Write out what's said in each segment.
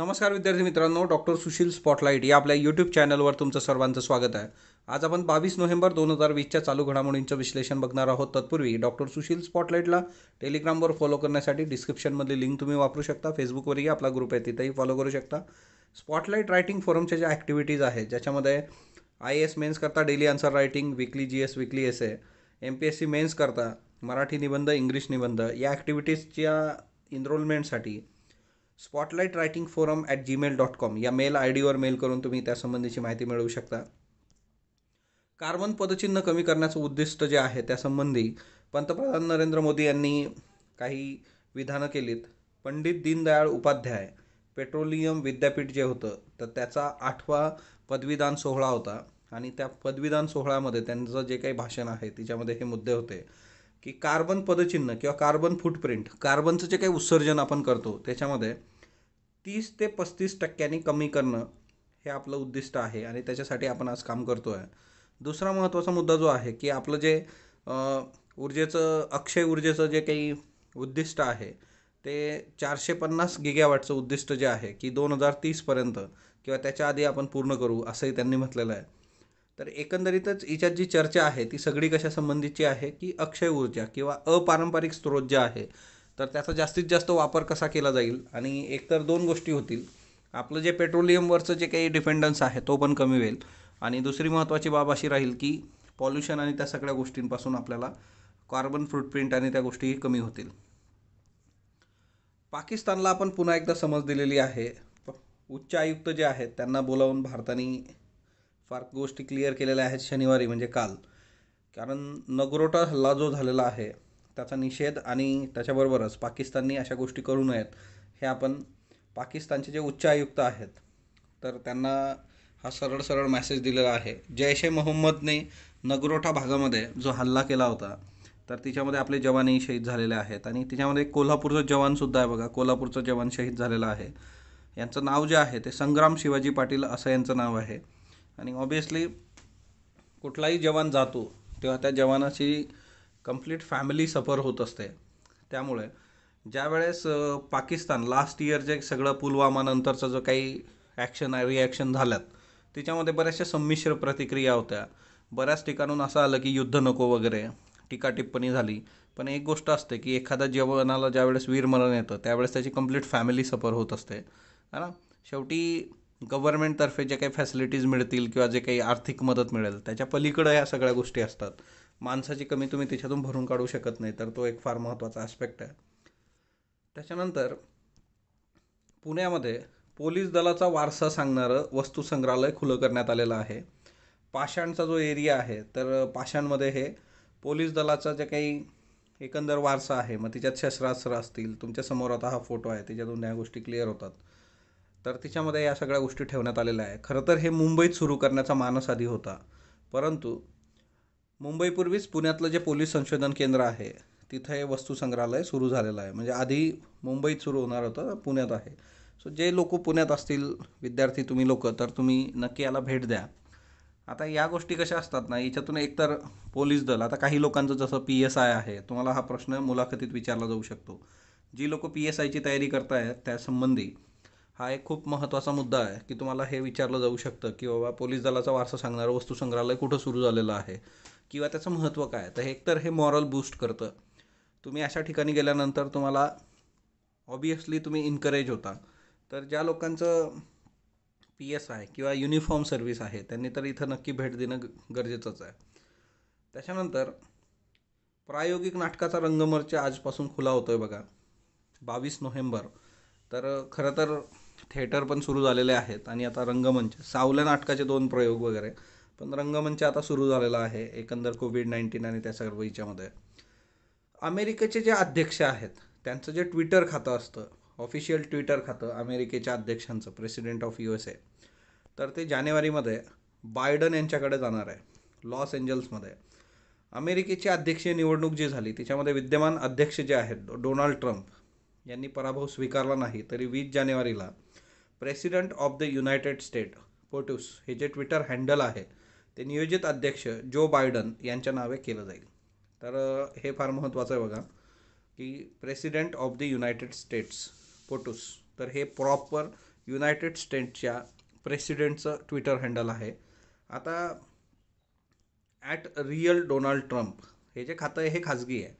नमस्कार विद्यार्थी मित्रांनो डॉक्टर सुशील स्पॉटलाईट या आपल्या यूट्यूब चॅनलवर तुमचं सर्वांचं स्वागत आहे आज आपण बावीस नोव्हेंबर दोन हजार वीसच्या चालू घडामोडींचं विश्लेषण बघणार आहोत तत्पूर्वी डॉक्टर सुशील स्पॉटलाईटला टेलिग्रामवर फॉलो करण्यासाठी डिस्क्रिप्शनमधली लिंक तुम्ही वापरू शकता फेसबुकवरही आपला ग्रुप आहे तिथेही फॉलो करू शकता स्पॉटलाईट रायटिंग फोरमच्या ज्या ॲक्टिव्हिटीज आहेत ज्याच्यामध्ये आय एस करता daily answer writing weekly G S weekly S A M P S C करता मराठी निबंध इंग्लिश निबंध या ॲक्टिव्हिटीजच्या इनरोलमेंटसाठी spotlight writing forum at Gmail dot com या मेल आय डीवर मेल करून तुम्ही त्यासंबंधीची माहिती मिळवू शकता कार्बन पदचिन्ह कमी करण्याचं उद्दिष्ट जे आहे त्यासंबंधी पंतप्रधान नरेंद्र मोदी यांनी काही विधानं केलीत पंडित दीनदयाळ उपाध्याय पेट्रोलियम विद्यापीठ जे होतं तर त्याचा आठवा पदवीदान सोहळा होता आणि त्या पदवीदान सोहळ्यामध्ये त्यांचं जे काही भाषण आहे त्याच्यामध्ये हे मुद्दे होते की कार्बन पदचिन्ह किंवा कार्बन फुटप्रिंट कार्बनचं जे काही उत्सर्जन आपण करतो त्याच्यामध्ये तीस ते पस्तीस टक्क्यांनी कमी करणं हे आपलं उद्दिष्ट आहे आणि त्याच्यासाठी आपण आज काम करतो आहे दुसरा महत्त्वाचा मुद्दा जो आहे की आपलं जे ऊर्जेचं अक्षय ऊर्जेचं जे काही उद्दिष्ट आहे ते चारशे पन्नास गिग्यावाटचं उद्दिष्ट जे आहे की दोन हजार तीसपर्यंत किंवा त्याच्या आधी आपण पूर्ण करू असंही त्यांनी म्हटलेलं आहे तर एकंदरीतच हिच्यात जी चर्चा आहे ती सगळी कशा आहे की अक्षय ऊर्जा किंवा अपारंपरिक स्रोत जे आहे तर त्याचा जास्तीत जास्त वापर कसा केला जाईल आणि एकतर दोन गोष्टी होतील आपलं जे पेट्रोलियमवरचं जे काही डिपेंडन्स आहे तो पण कमी होईल आणि दुसरी महत्त्वाची बाब अशी राहील की पॉल्युशन आणि त्या सगळ्या गोष्टींपासून आपल्याला कार्बन फुटप्रिंट आणि त्या गोष्टीही कमी होतील पाकिस्तानला आपण पुन्हा एकदा समज दिलेली आहे उच्च आयुक्त जे आहेत त्यांना बोलावून भारताने फार गोष्टी क्लिअर केलेल्या आहेत शनिवारी म्हणजे काल कारण नगरोटा हल्ला जो झालेला आहे त्याचा निषेध आणि त्याच्याबरोबरच पाकिस्ताननी अशा गोष्टी करू नयेत हे आपण पाकिस्तानचे जे उच्च आयुक्त आहेत तर त्यांना हा सरळ सरळ मॅसेज दिलेला आहे जैश ए मोहम्मदने नगरोठा भागामध्ये जो हल्ला केला होता तर तिच्यामध्ये आपले जवानही शहीद झालेले आहेत आणि तिच्यामध्ये कोल्हापूरचा जवानसुद्धा आहे बघा कोल्हापूरचा जवान शहीद झालेला आहे यांचं नाव जे आहे ते संग्राम शिवाजी पाटील असं यांचं नाव आहे आणि ऑबियसली कुठलाही जवान जातो तेव्हा त्या जवानाची कम्प्लीट फॅमिली सफर होत असते त्यामुळे ज्या वेळेस पाकिस्तान लास्ट इयर जे सगळं पुलवामानंतरचं जो काही ॲक्शन रिॲक्शन झाल्यात त्याच्यामध्ये बऱ्याचशा संमिश्र प्रतिक्रिया होत्या बऱ्याच ठिकाणून असं आलं की युद्ध नको वगैरे टीका टिप्पणी झाली पण एक गोष्ट असते की एखाद्या जेवणाला ज्यावेळेस वीरमरण येतं त्यावेळेस त्याची कम्प्लीट फॅमिली सफर होत असते है ना शेवटी गव्हर्नमेंटतर्फे जे काही फॅसिलिटीज मिळतील किंवा जे काही आर्थिक मदत मिळेल त्याच्या पलीकडं ह्या सगळ्या गोष्टी असतात माणसाची कमी तुम्ही त्याच्यातून भरून काढू शकत नाही तर तो एक फार महत्त्वाचा आस्पेक्ट आहे त्याच्यानंतर पुण्यामध्ये पोलीस दलाचा वारसा सांगणारं वस्तुसंग्रहालय खुलं करण्यात आलेलं आहे पाषाणचा जो एरिया आहे तर पाषाणमध्ये हे पोलीस दलाचा जे काही एकंदर वारसा आहे मग तिच्यात शस्त्रास्त्र असतील तुमच्या समोर आता हा फोटो आहे त्याच्यातून ह्या गोष्टी क्लिअर होतात तर तिच्यामध्ये या सगळ्या गोष्टी ठेवण्यात आलेल्या आहे खरं तर हे मुंबईत सुरू करण्याचा मानस आधी होता परंतु मुंबईपूर्वीच पुण्यातलं जे पोलीस संशोधन केंद्र आहे तिथं हे वस्तू संग्रहालय सुरू झालेलं आहे म्हणजे आधी मुंबईत सुरू होणार होतं पुण्यात आहे सो जे लोक पुण्यात असतील विद्यार्थी तुम्ही लोक तर तुम्ही नक्की याला भेट द्या आता या गोष्टी कशा असतात ना याच्यातून एकतर पोलीस दल आता काही लोकांचं जसं पी एस आय आहे तुम्हाला हा प्रश्न मुलाखतीत विचारला जाऊ शकतो जी लोक पी एस आयची तयारी करत आहेत त्यासंबंधी हा एक खूप महत्त्वाचा मुद्दा आहे की तुम्हाला हे विचारलं जाऊ शकतं की बाबा पोलीस दलाचा वारसा सांगणारं वस्तू संग्रहालय कुठं सुरू झालेलं आहे किंवा त्याचं महत्त्व काय तर एकतर हे मॉरल बूस्ट करतं तुम्ही अशा ठिकाणी गेल्यानंतर तुम्हाला ऑबियसली तुम्ही इन्करेज होता तर ज्या लोकांचं पी एस आहे किंवा युनिफॉर्म सर्व्हिस आहे त्यांनी तर इथं नक्की भेट देणं गरजेचंच आहे त्याच्यानंतर प्रायोगिक नाटकाचा रंगमंच आजपासून खुला होतो आहे बघा बावीस नोव्हेंबर तर खरं तर थिएटर पण सुरू झालेले आहेत आणि आता रंगमंच सावल्या नाटकाचे दोन प्रयोग वगैरे पण रंगमंच आता सुरू झालेला आहे एकंदर कोविड नाईन्टीन आणि त्या सर्व हिच्यामध्ये अमेरिकेचे जे अध्यक्ष आहेत त्यांचं जे ट्विटर खातं असतं ऑफिशियल ट्विटर खातं अमेरिकेच्या अध्यक्षांचं president of U S A तर ते जानेवारीमध्ये बायडन यांच्याकडे जाणार आहे लॉस एंजल्समध्ये अमेरिकेची अध्यक्षीय निवडणूक जी झाली तिच्यामध्ये विद्यमान अध्यक्ष जे आहेत डोनाल्ड ट्रम्प यांनी पराभव स्वीकारला नाही तरी वीस जानेवारीला president of the United State POTUS हे जे ट्विटर हँडल आहे ते नियोजित अध्यक्ष जो बायडन यांच्या नावे केलं जाईल तर हे फार महत्त्वाचं आहे बघा की president of the United States POTUS तर हे प्रॉपर युनायटेड स्टेट्सच्या प्रेसिडेंटचं ट्विटर हँडल आहे आता ॲट रियल डोनाल्ड ट्रम्प हे जे खातं आहे हे खाजगी आहे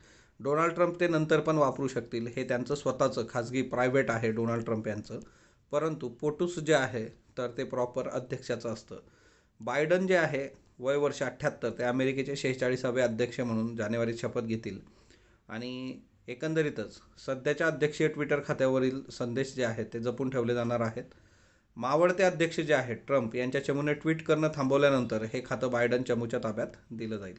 डोनाल्ड ट्रम्प ते नंतर पण वापरू शकतील हे त्यांचं स्वतःचं खाजगी प्रायव्हेट आहे डोनाल्ड ट्रम्प यांचं परंतु पोटूस जे आहे तर ते प्रॉपर अध्यक्षाचं असतं बायडन जे आहे वय वर्ष अठ्ठ्याहत्तर ते अमेरिकेचे शेहेचाळीसावे अध्यक्ष म्हणून जानेवारीत शपथ घेतील आणि एकंदरीतच सध्याच्या अध्यक्षीय ट्विटर खात्यावरील संदेश जे आहेत ते जपून ठेवले जाणार आहेत मावळते अध्यक्ष जे आहेत ट्रम्प यांच्या चमूने ट्विट करणं थांबवल्यानंतर हे खातं बायडन चमूच्या ताब्यात दिलं जाईल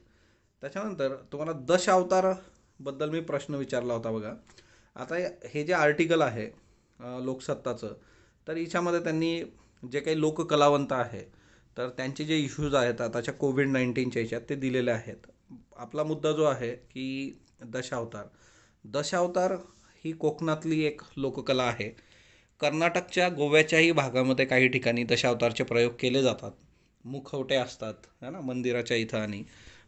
त्याच्यानंतर तुम्हाला दश अवतारबद्दल मी प्रश्न विचारला होता बघा आता हे जे आर्टिकल आहे लोकसत्ताचं तर हिच्यामध्ये त्यांनी जे काही लोककलावंत आहे तर त्यांचे जे इश्यूज आहेत आताच्या कोविड नाईन्टीनच्या याच्यात ते दिलेले आहेत आपला मुद्दा जो आहे की दशावतार दशावतार ही कोकणातली एक लोककला आहे कर्नाटकच्या गोव्याच्याही भागामध्ये काही ठिकाणी दशावतारचे प्रयोग केले जातात मुखवटे असतात है ना मंदिराच्या इथं आणि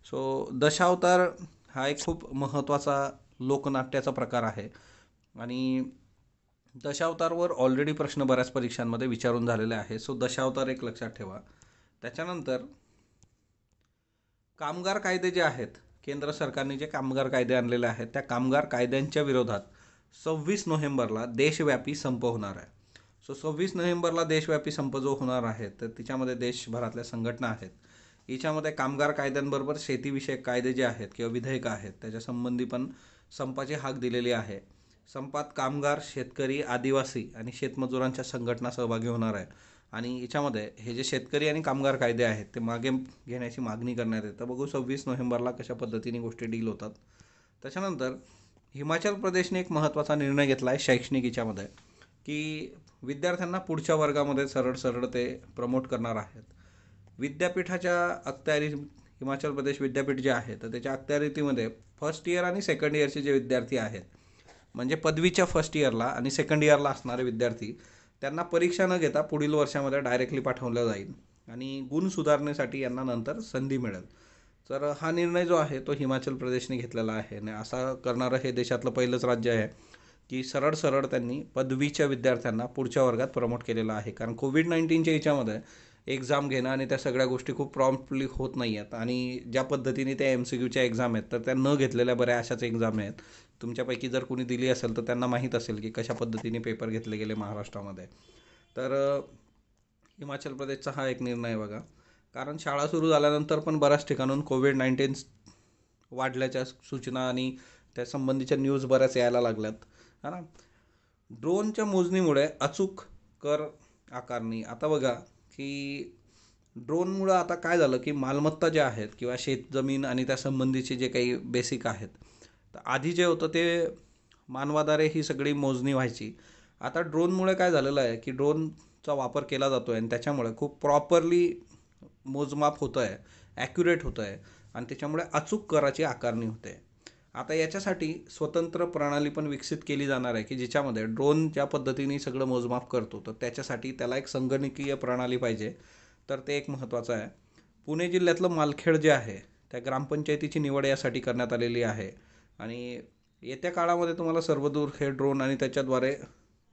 सो दशावतार हा एक खूप महत्त्वाचा लोकनाट्याचा प्रकार आहे आणि दशावतारवर ऑलरेडी प्रश्न बऱ्याच परीक्षांमध्ये विचारून झालेले आहे सो दशावतार एक लक्षात ठेवा त्याच्यानंतर कामगार कायदे जे आहेत केंद्र सरकारने जे कामगार कायदे आणलेले आहेत त्या कामगार कायद्यांच्या विरोधात सव्वीस नोव्हेंबरला देशव्यापी संप होणार आहे सो सव्वीस नोव्हेंबरला देशव्यापी संप जो होणार आहे तर तिच्यामध्ये देशभरातल्या संघटना आहेत हिच्यामध्ये कामगार कायद्यांबरोबर शेतीविषयक कायदे जे आहेत किंवा विधेयकं आहेत त्याच्यासंबंधी पण संपाची हाक दिलेली आहे संपात कामगार शेतकरी आदिवासी आणि शेतमजुरांच्या संघटना सहभागी होणार आहे आणि याच्यामध्ये हे जे शेतकरी आणि कामगार कायदे आहेत ते मागे घेण्याची मागणी करण्यात येतं बघू सव्वीस नोव्हेंबरला कशा पद्धतीने गोष्टी डील होतात त्याच्यानंतर हिमाचल प्रदेशने एक महत्त्वाचा निर्णय घेतला आहे शैक्षणिक याच्यामध्ये की विद्यार्थ्यांना पुढच्या वर्गामध्ये सरळ सरळ ते प्रमोट करणार आहेत विद्यापीठाच्या अखत्यारी हिमाचल प्रदेश विद्यापीठ जे आहे तर त्याच्या अखत्यारीतीमध्ये फर्स्ट इयर आणि सेकंड इयरचे जे विद्यार्थी आहेत म्हणजे पदवीच्या फर्स्ट इयरला आणि सेकंड इयरला असणारे विद्यार्थी त्यांना परीक्षा न घेता पुढील वर्षामध्ये डायरेक्टली पाठवलं जाईल आणि गुण सुधारणेसाठी यांना नंतर संधी मिळेल तर हा निर्णय जो आहे तो हिमाचल प्रदेशने घेतलेला आहे आणि असा करणारं हे देशातलं पहिलंच राज्य आहे की सरळ सरळ त्यांनी पदवीच्या विद्यार्थ्यांना पुढच्या वर्गात प्रमोट केलेलं आहे कारण कोविड नाईन्टीनच्या याच्यामध्ये एक्झाम घेणं आणि त्या सगळ्या गोष्टी खूप प्रॉम्प्टली होत नाही आहेत आणि ज्या पद्धतीने त्या एम सी क्यूच्या एक्झाम आहेत तर त्या न घेतलेल्या बऱ्या अशाच एक्झाम आहेत तुमच्यापैकी जर कोणी दिली असेल तर त्यांना माहीत असेल की कशा पद्धतीने पेपर घेतले गेले महाराष्ट्रामध्ये तर हिमाचल प्रदेशचा हा एक निर्णय बघा कारण शाळा सुरू झाल्यानंतर पण बऱ्याच ठिकाणून कोविड नाईन्टीन वाढल्याच्या सूचना आणि त्या संबंधीच्या न्यूज बऱ्याच यायला लागल्यात है ना ड्रोनच्या मोजणीमुळे अचूक कर आकारणी आता बघा की ड्रोनमुळं आता काय झालं की मालमत्ता ज्या आहेत किंवा शेतजमीन आणि त्या संबंधीचे जे काही बेसिक आहेत तर आधी जे होतं ते मानवाद्वारे ही सगळी मोजणी व्हायची आता ड्रोनमुळे काय झालेलं आहे की ड्रोनचा वापर केला जातो आहे आणि त्याच्यामुळे खूप प्रॉपरली मोजमाप होतं आहे ॲक्युरेट होतं आहे आणि त्याच्यामुळे अचूक कराची आकारणी होते आता याच्यासाठी स्वतंत्र प्रणाली पण विकसित केली जाणार आहे की ज्याच्यामध्ये ड्रोन ज्या पद्धतीने सगळं मोजमाप करतो तर त्याच्यासाठी त्याला एक संगणकीय प्रणाली पाहिजे तर ते एक महत्त्वाचं आहे पुणे जिल्ह्यातलं मालखेड जे आहे त्या ग्रामपंचायतीची निवड यासाठी करण्यात आलेली आहे आणि येत्या काळामध्ये तुम्हाला सर्वदूर हे ड्रोन आणि त्याच्याद्वारे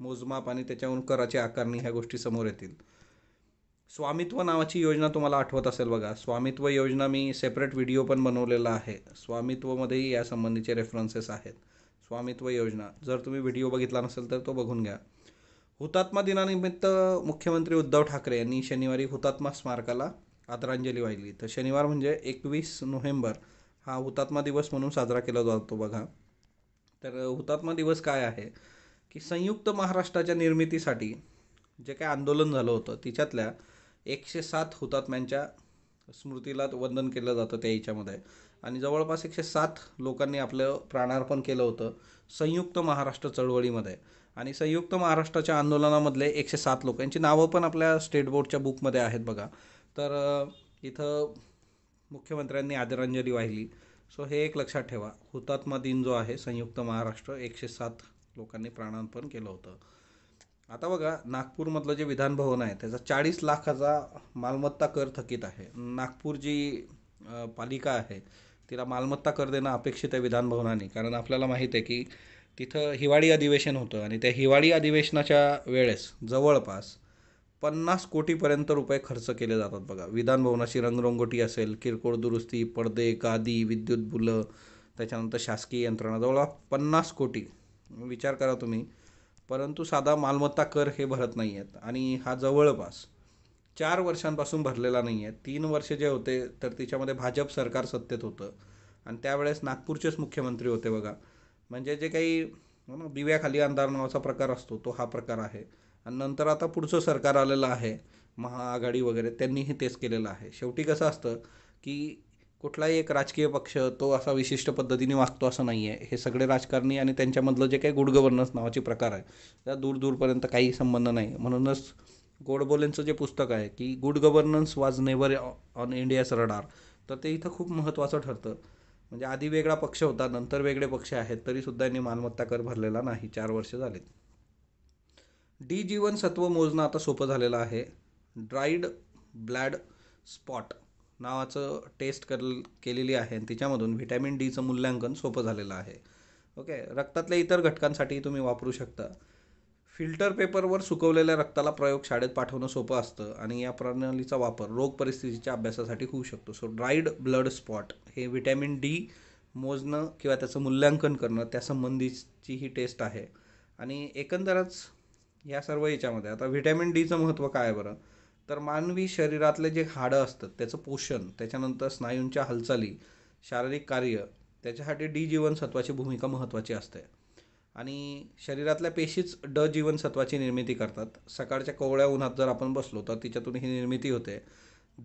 मोजमाप आणि त्याच्याहून कराची आकारणी ह्या गोष्टी समोर येतील स्वामित्व नावाची योजना तुम्हाला आठवत असेल बघा स्वामित्व योजना मी सेपरेट व्हिडिओ पण बनवलेला आहे स्वामित्वमध्येही यासंबंधीचे रेफरन्सेस आहेत स्वामित्व योजना जर तुम्ही व्हिडिओ बघितला नसेल तर तो बघून घ्या हुतात्मा दिनानिमित्त मुख्यमंत्री उद्धव ठाकरे यांनी शनिवारी हुतात्मा स्मारकाला आदरांजली वाहिली तर शनिवार म्हणजे एकवीस नोव्हेंबर हा हुतात्मा दिवस म्हणून साजरा केला जातो बघा तर हुतात्मा दिवस काय आहे की संयुक्त महाराष्ट्राच्या निर्मितीसाठी जे काय आंदोलन झालं होतं तिच्यातल्या एकशे सात हुतात्म्यांच्या स्मृतीला वंदन केलं जातं त्या याच्यामध्ये आणि जवळपास एकशे सात लोकांनी आपलं प्राणार्पण केलं होतं संयुक्त महाराष्ट्र चळवळीमध्ये आणि संयुक्त महाराष्ट्राच्या आंदोलनामधले एकशे सात लोक यांची नावं पण आपल्या स्टेट बोर्डच्या बुकमध्ये आहेत बघा तर इथं मुख्यमंत्र्यांनी आदरांजली वाहिली सो हे एक लक्षात ठेवा हुतात्मा दिन जो आहे संयुक्त महाराष्ट्र एकशे सात लोकांनी प्राणार्पण केलं होतं आता बघा नागपूरमधलं जे विधानभवन आहे त्याचा चाळीस लाखाचा मालमत्ता कर थकीत आहे नागपूर जी पालिका आहे तिला मालमत्ता कर देणं अपेक्षित आहे विधानभवनाने कारण आपल्याला माहीत आहे की तिथं हिवाळी अधिवेशन होतं आणि त्या हिवाळी अधिवेशनाच्या वेळेस जवळपास पन्नास कोटीपर्यंत रुपये खर्च केले जातात बघा विधानभवनाची रंगरंगोटी असेल किरकोळ दुरुस्ती पडदे गादी विद्युत बुलं त्याच्यानंतर शासकीय यंत्रणा जवळपास पन्नास कोटी विचार करा तुम्ही परंतु साधा मालमत्ता कर हे भरत नाही आहेत आणि हा जवळपास चार वर्षांपासून भरलेला नाही आहे तीन वर्ष जे होते तर तिच्यामध्ये भाजप सरकार सत्तेत होतं आणि त्यावेळेस नागपूरचेच मुख्यमंत्री होते बघा म्हणजे जे काही दिव्याखाली अंधार नावाचा प्रकार असतो तो हा प्रकार आहे आणि नंतर आता पुढचं सरकार आलेलं आहे महाआघाडी वगैरे त्यांनीही तेच केलेलं आहे शेवटी कसं असतं की कुठलाही एक राजकीय पक्ष तो असा विशिष्ट पद्धतीने वागतो असं नाही आहे हे सगळे राजकारणी आणि त्यांच्यामधलं जे काही गुड गव्हर्नन्स नावाचे प्रकार आहे त्या दूर दूरपर्यंत काही संबंध नाही म्हणूनच गोडबोलेंचं जे पुस्तक आहे की good governance was never on India's radar तर ते इथं खूप महत्त्वाचं ठरतं म्हणजे आधी वेगळा पक्ष होता नंतर वेगळे पक्ष आहेत तरीसुद्धा यांनी मालमत्ता कर भरलेला नाही चार वर्ष झालेत डी जीवनसत्व मोजणं आता सोपं झालेलं आहे ड्राईड ब्लॅड स्पॉट नावाचं टेस्ट कर केलेली आहे आणि तिच्यामधून व्हिटॅमिन डीचं मूल्यांकन सोपं झालेलं आहे ओके रक्तातल्या इतर घटकांसाठी तुम्ही वापरू शकता फिल्टर पेपरवर सुकवलेल्या रक्ताला शाळेत पाठवणं सोपं असतं आणि या प्रणालीचा वापर रोग परिस्थितीच्या अभ्यासासाठी होऊ शकतो सो ड्राईड ब्लड स्पॉट हे व्हिटॅमिन डी मोजणं किंवा त्याचं मूल्यांकन करणं त्यासंबंधीची ही टेस्ट आहे आणि एकंदरच या सर्व याच्यामध्ये आता व्हिटॅमिन डीचं महत्त्व काय बरं तर मानवी शरीरातले जे हाडं असतात त्याचं पोषण त्याच्यानंतर स्नायूंच्या हालचाली शारीरिक कार्य त्याच्यासाठी डी जीवनसत्वाची भूमिका महत्त्वाची असते आणि शरीरातल्या पेशीच ड जीवनसत्वाची निर्मिती करतात सकाळच्या कोवळ्या उन्हात जर आपण बसलो तर तिच्यातून ही निर्मिती होते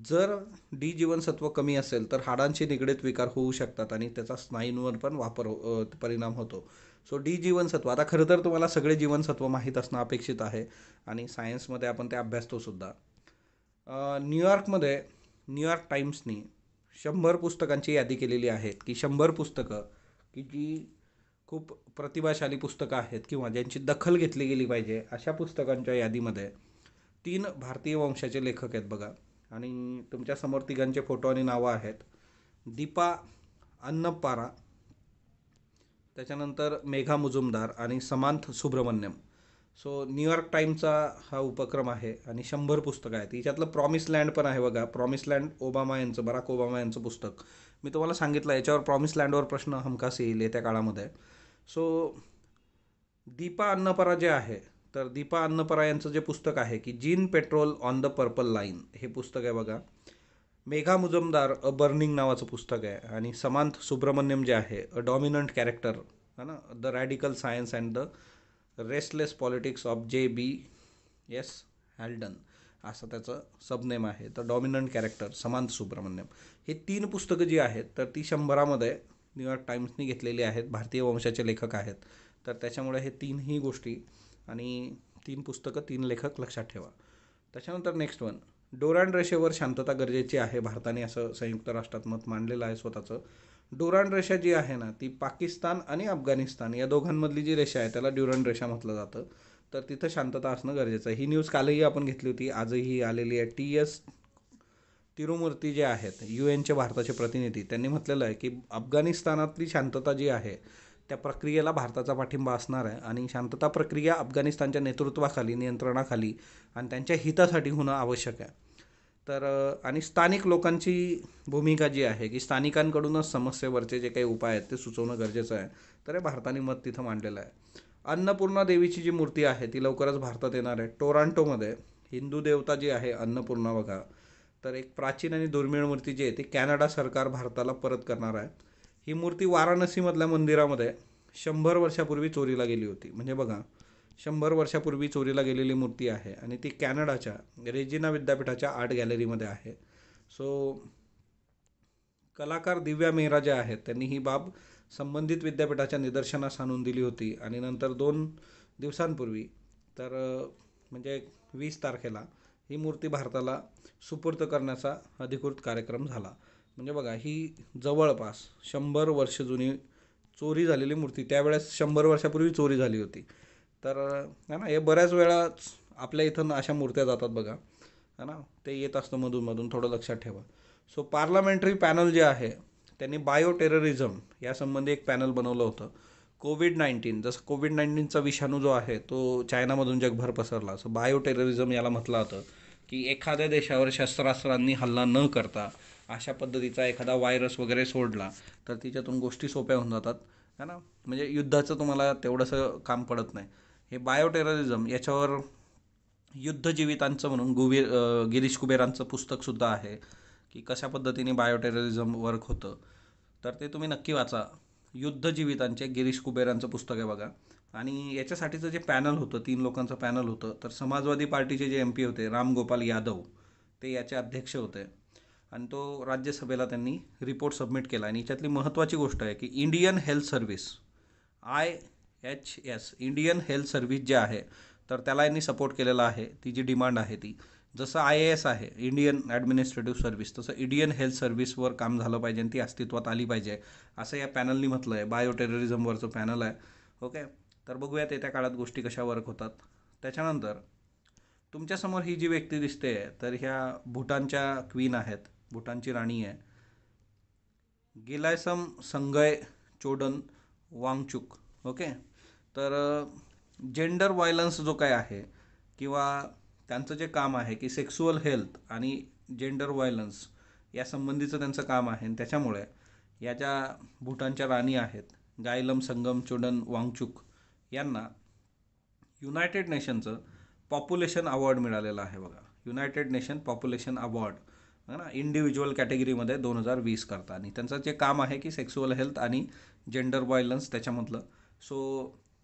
जर डी जीवनसत्व कमी असेल तर हाडांशी निगडीत विकार होऊ शकतात आणि त्याचा स्नायूंवर पण वापर परिणाम होतो सो डी जीवनसत्व आता खरं तर तुम्हाला सगळे जीवनसत्व माहीत असणं अपेक्षित आहे आणि सायन्समध्ये आपण ते अभ्यासतो सुद्धा न्यूयॉर्कमध्ये न्यूयॉर्क टाईम्सनी शंभर पुस्तकांची यादी केलेली आहे की शंभर पुस्तकं की जी खूप प्रतिभाशाली पुस्तकं आहेत किंवा ज्यांची दखल घेतली गेली पाहिजे अशा पुस्तकांच्या यादीमध्ये तीन भारतीय वंशाचे लेखक आहेत बघा आणि तुमच्यासमोर तिघांचे फोटो आणि नावं आहेत दीपा अन्नपारा त्याच्यानंतर मेघा मुजुमदार आणि समांथ सुब्रमण्यम सो न्यूयॉर्क टाईमचा हा उपक्रम आहे आणि शंभर पुस्तकं आहेत याच्यातलं प्रॉमिस लँड पण आहे बघा प्रॉमिस लँड ओबामा यांचं बराक ओबामा यांचं पुस्तक मी तुम्हाला सांगितलं याच्यावर प्रॉमिस लँडवर प्रश्न हमखास येईल येत्या काळामध्ये सो दीपा अन्नपरा जे आहे तर दीपा अन्नपरा यांचं जे पुस्तक आहे की gene patrol on the purple line हे पुस्तक आहे बघा मेघा मुजमदार अ बर्निंग नावाचं पुस्तक आहे आणि समांत सुब्रमण्यम जे आहे अ डॉमिनंट कॅरेक्टर है ना the radical science and the restless politics of J B S हॅल्डन असं त्याचं सबनेम आहे तर डॉमिनंट कॅरेक्टर समांत सुब्रमण्यम हे तीन पुस्तकं जी आहेत तर ती शंभरामध्ये न्यूयॉर्क टाईम्सनी घेतलेली आहेत भारतीय वंशाचे लेखक आहेत तर त्याच्यामुळे हे तीनही गोष्टी आणि तीन पुस्तकं तीन लेखक लक्षात ठेवा त्याच्यानंतर नेक्स्ट वन डोरान रेषेवर शांतता गरजेची आहे भारताने असं संयुक्त राष्ट्रात मत मांडलेलं आहे स्वतःचं डोरान रेषा जी आहे ना ती पाकिस्तान आणि अफगाणिस्तान या दोघांमधली जी रेषा आहे त्याला ड्युरन रेषा म्हटलं जातं तर तिथं शांतता असणं गरजेचं आहे ही न्यूज कालही आपण घेतली होती आजही आलेली आहे टी एस तिरुमूर्ती जे आहेत यू एनचे भारताचे प्रतिनिधी त्यांनी म्हटलेलं आहे की अफगाणिस्तानातली शांतता जी आहे त्या प्रक्रियेला भारताचा पाठिंबा असणार आहे आणि शांतता प्रक्रिया अफगाणिस्तानच्या नेतृत्वाखाली नियंत्रणाखाली आणि त्यांच्या हितासाठी होणं आवश्यक आहे तर आणि स्थानिक लोकांची भूमिका जी आहे की स्थानिकांकडूनच समस्येवरचे जे काही उपाय आहेत ते सुचवणं गरजेचं आहे तर हे भारताने मत तिथं मांडलेलं आहे अन्नपूर्णा देवीची जी मूर्ती आहे ती लवकरच भारतात येणार आहे टोरांटोमध्ये हिंदू देवता जी आहे अन्नपूर्णा बघा तर एक प्राचीन आणि दुर्मिळ मूर्ती जी आहे ती कॅनडा सरकार भारताला परत करणार आहे ही मूर्ती वाराणसीमधल्या मंदिरामध्ये शंभर वर्षापूर्वी चोरीला गेली होती म्हणजे बघा शंभर वर्षापूर्वी चोरीला गेलेली मूर्ती आहे आणि ती कॅनडाच्या रेजिना विद्यापीठाच्या आर्ट गॅलरीमध्ये आहे सो कलाकार दिव्या मेहरा ज्या आहेत त्यांनी ही बाब संबंधित विद्यापीठाच्या निदर्शनास आणून दिली होती आणि नंतर दोन दिवसांपूर्वी तर म्हणजे वीस तारखेला ही मूर्ती भारताला सुपूर्त करण्याचा अधिकृत कार्यक्रम झाला म्हणजे बघा ही जवळपास शंभर वर्ष जुनी चोरी झालेली मूर्ती त्यावेळेस शंभर वर्षापूर्वी चोरी झाली होती तर है ना हे बऱ्याच वेळा आपल्या इथं अशा मूर्त्या जातात बघा है ना ते येत असतं मधूनमधून थोडं लक्षात ठेवा सो पार्लमेंटरी पॅनल जे आहे त्यांनी बायो टेररिझम यासंबंधी एक पॅनल बनवलं होतं कोविड नाईन्टीन जसं कोविड नाईन्टीनचा विषाणू जो आहे तो चायनामधून जगभर पसरला सो बायो याला म्हटलं होतं की एखाद्या देशावर शस्त्रास्त्रांनी हल्ला न करता अशा पद्धतीचा एखादा व्हायरस वगैरे सोडला तर तिच्यातून गोष्टी सोप्या होऊन जातात है ना म्हणजे युद्धाचं तुम्हाला तेवढंसं काम पडत नाही हे बायोटेररिझम याच्यावर युद्धजीवितांचं म्हणून गुबीर गिरीश कुबेरांचं पुस्तकसुद्धा आहे की कशा पद्धतीने बायोटेररिझम वर्क होतं तर ते तुम्ही नक्की वाचा युद्धजीवितांचे गिरीश कुबेरांचं पुस्तक आहे बघा आणि याच्यासाठीचं जे पॅनल होतं तीन लोकांचं पॅनल होतं तर समाजवादी पार्टीचे जे एम पी होते रामगोपाल यादव ते याचे अध्यक्ष होते आणि तो राज्यसभेला त्यांनी रिपोर्ट सबमिट केला आणि याच्यातली महत्त्वाची गोष्ट आहे की Indian health service I H S Indian health service जे आहे तर त्याला यांनी सपोर्ट केलेला आहे ती जी डिमांड आहे ती जसं आय ए एस आहे इंडियन ॲडमिनिस्ट्रेटिव्ह सर्व्हिस तसं इंडियन हेल्थ सर्व्हिसवर काम झालं पाहिजे आणि ती अस्तित्वात आली पाहिजे असं या पॅनलनी म्हटलं आहे बायो टेररिझमवरचं पॅनल आहे ओके तर बघूयात येत्या काळात गोष्टी कशा वर्क होतात त्याच्यानंतर तुमच्यासमोर ही जी व्यक्ती दिसते तर ह्या भूटानच्या क्वीन आहेत भूटानची राणी आहे गिलायसम संगय चोडन वांगचुक ओके तर जेंडर वायलन्स जो काय आहे किंवा त्यांचं जे काम आहे की सेक्सुअल हेल्थ आणि जेंडर या यासंबंधीचं त्यांचं काम आहे आणि त्याच्यामुळे या ज्या भूटानच्या राणी आहेत गायलम संगम चोडन वांगचुक यांना युनायटेड नेशनचं पॉप्युलेशन अवॉर्ड मिळालेलं आहे बघा युनायटेड नेशन पॉप्युलेशन अवॉर्ड है ना इंडिव्हिज्युअल कॅटेगरीमध्ये दोन हजार वीस करता आणि त्यांचं जे काम आहे की सेक्सुअल हेल्थ आणि जेंडर वायलन्स त्याच्यामधलं सो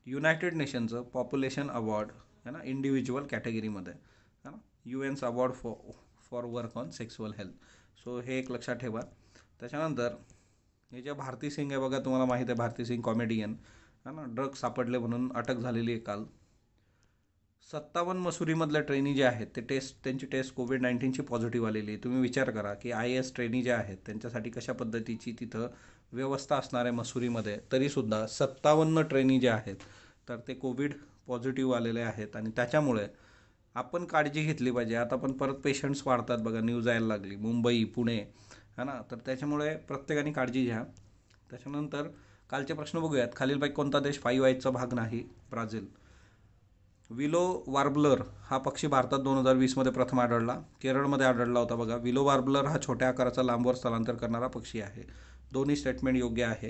युनायटेड नेशनचं पॉप्युलेशन अवॉर्ड है ना इंडिव्हिज्युअल कॅटेगरीमध्ये है ना U N's award for for work on sexual health so हे एक लक्षात ठेवा त्याच्यानंतर हे जे भारती सिंग आहे बघा तुम्हाला माहीत आहे भारती सिंग कॉमेडियन है ना ड्रग्स सापडले म्हणून अटक झालेली आहे काल सत्तावन्न मसुरीमधल्या ट्रेनी जे आहेत ते टेस्ट त्यांची टेस्ट कोविड नाईन्टीनची पॉझिटिव्ह आलेली आहे तुम्ही विचार करा की आय एस ट्रेनी ज्या आहेत त्यांच्यासाठी कशा पद्धतीची तिथं व्यवस्था असणार आहे मसुरीमध्ये तरीसुद्धा सत्तावन्न ट्रेनी ज्या आहेत तर ते कोविड पॉझिटिव्ह आलेले आहेत आणि त्याच्यामुळे आपण काळजी घेतली पाहिजे आता पण परत पेशंट्स वाढतात बघा न्यूज यायला लागली मुंबई पुणे है ना तर त्याच्यामुळे प्रत्येकाने काळजी घ्या त्याच्यानंतर कालचे प्रश्न बघूयात खालीलपैकी कोणता देश फाईव्ह आयचा भाग नाही ब्राझील विलो वार्बलर हा पक्षी भारतात दोन हजार वीसमध्ये प्रथम आढळला केरळमध्ये आढळला होता बघा विलो वार्बलर हा छोट्या आकाराचा लांबवर स्थलांतर करणारा पक्षी आहे दोन्ही स्टेटमेंट योग्य आहे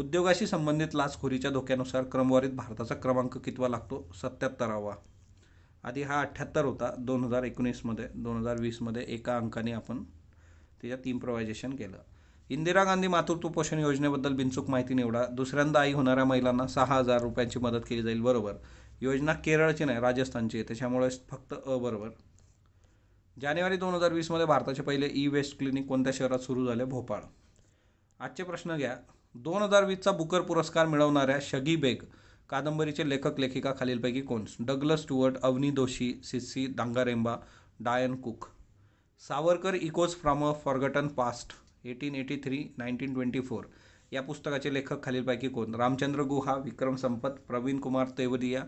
उद्योगाशी संबंधित लाचखोरीच्या धोक्यानुसार क्रमवारीत भारताचा क्रमांक कितवा लागतो सत्याहत्तरावा आधी हा अठ्ठ्याहत्तर होता दोन हजार एकोणीसमध्ये दोन हजार वीसमध्ये एका अंकाने आपण त्याच्यात इम्प्रोवायझेशन केलं इंदिरा गांधी मातृत्व पोषण योजनेबद्दल बिनचूक माहिती निवडा दुसऱ्यांदा आई होणाऱ्या महिलांना सहा हजार रुपयांची मदत केली जाईल बरोबर योजना केरळची नाही राजस्थानची आहे त्याच्यामुळे फक्त अ बरोबर जानेवारी दोन हजार वीसमध्ये भारताचे पहिले ई वेस्ट क्लिनिक कोणत्या शहरात सुरू झाले भोपाळ आजचे प्रश्न घ्या दोन हजार वीसचा बुकर पुरस्कार मिळवणाऱ्या शगी बेग कादंबरीचे लेखक लेखिका खालीलपैकी कोण डगल स्टुअर्ट अवनी दोशी सिस्सी Dangarembga Diane Cook Savarkar echoes from a forgotten past eighteen eighty three nineteen twenty four या पुस्तकाचे लेखक खालीलपैकी कोण रामचंद्र गुहा विक्रम संपत प्रवीण कुमार तेवदिया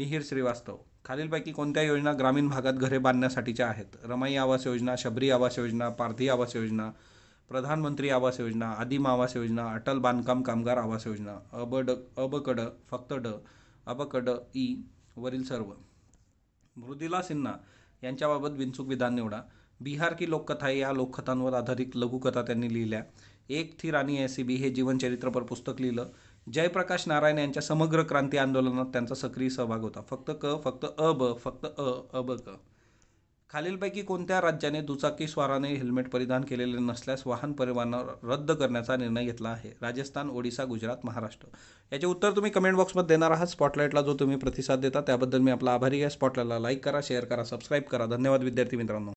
मिहिर श्रीवास्तव खालीलपैकी कोणत्या योजना ग्रामीण भागात घरे बांधण्यासाठीच्या आहेत रमाई आवास योजना शबरी आवास योजना पारधी आवास योजना प्रधानमंत्री आवास योजना आदिम आवास योजना अटल बांधकाम कामगार आवास योजना अब ड कड फक्त ड अब कड ई वरील सर्व मृदिला सिन्हा यांच्याबाबत बिनचूक विधान निवडा बिहार की लोककथा या लोककथांवर आधारित लघुकथा त्यांनी लिहिल्या एक थी राणी एसी बी हे जीवनचरित्रपर पुस्तक लिहिलं जयप्रकाश नारायण यांच्या समग्र क्रांती आंदोलनात त्यांचा सक्रिय सहभाग होता फक्त क फक्त अ ब फक्त अ अब क खालीलपैकी कोणत्या राज्याने स्वाराने हेल्मेट परिधान केलेले नसल्यास वाहन परिवहन रद्द करण्याचा निर्णय घेतला आहे राजस्थान ओडिसा गुजरात महाराष्ट्र याचे उत्तर तुम्ही कमेंट बॉक्समध्ये देणार आहात स्पॉटलाईटला जो तुम्ही प्रतिसाद देता त्याबद्दल मी आपला आभारी आहे स्पॉटलाईटला लाईक करा शेअर करा सबस्क्राईब करा धन्यवाद विद्यार्थी मित्रांनो